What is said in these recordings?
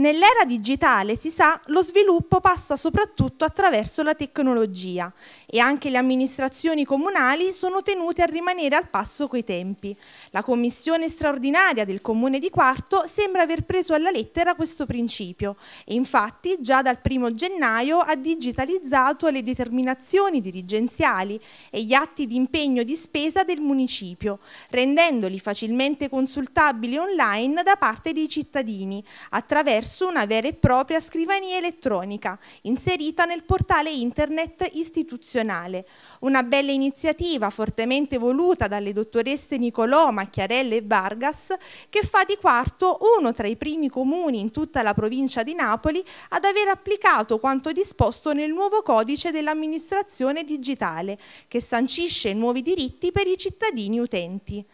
Nell'era digitale, si sa, lo sviluppo passa soprattutto attraverso la tecnologia e anche le amministrazioni comunali sono tenute a rimanere al passo coi tempi. La commissione straordinaria del Comune di Quarto sembra aver preso alla lettera questo principio e infatti già dal 1 gennaio ha digitalizzato le determinazioni dirigenziali e gli atti di impegno di spesa del municipio, rendendoli facilmente consultabili online da parte dei cittadini attraverso attraverso una vera e propria scrivania elettronica inserita nel portale internet istituzionale. Una bella iniziativa fortemente voluta dalle dottoresse Nicolò, Macchiarelli e Vargas che fa di quarto uno tra i primi comuni in tutta la provincia di Napoli ad aver applicato quanto disposto nel nuovo codice dell'amministrazione digitale che sancisce nuovi diritti per i cittadini utenti.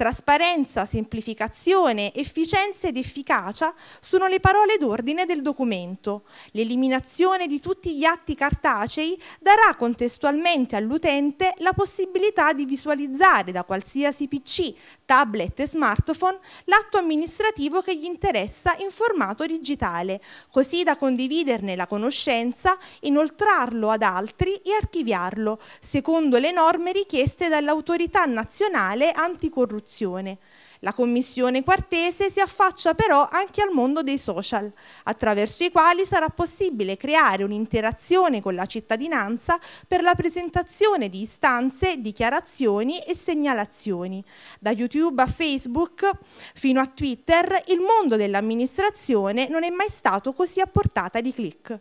Trasparenza, semplificazione, efficienza ed efficacia sono le parole d'ordine del documento. L'eliminazione di tutti gli atti cartacei darà contestualmente all'utente la possibilità di visualizzare da qualsiasi PC, tablet e smartphone l'atto amministrativo che gli interessa in formato digitale, così da condividerne la conoscenza, inoltrarlo ad altri e archiviarlo, secondo le norme richieste dall'autorità nazionale anticorruzione direzione. La Commissione quartese si affaccia però anche al mondo dei social, attraverso i quali sarà possibile creare un'interazione con la cittadinanza per la presentazione di istanze, dichiarazioni e segnalazioni. Da YouTube a Facebook fino a Twitter, il mondo dell'amministrazione non è mai stato così a portata di click.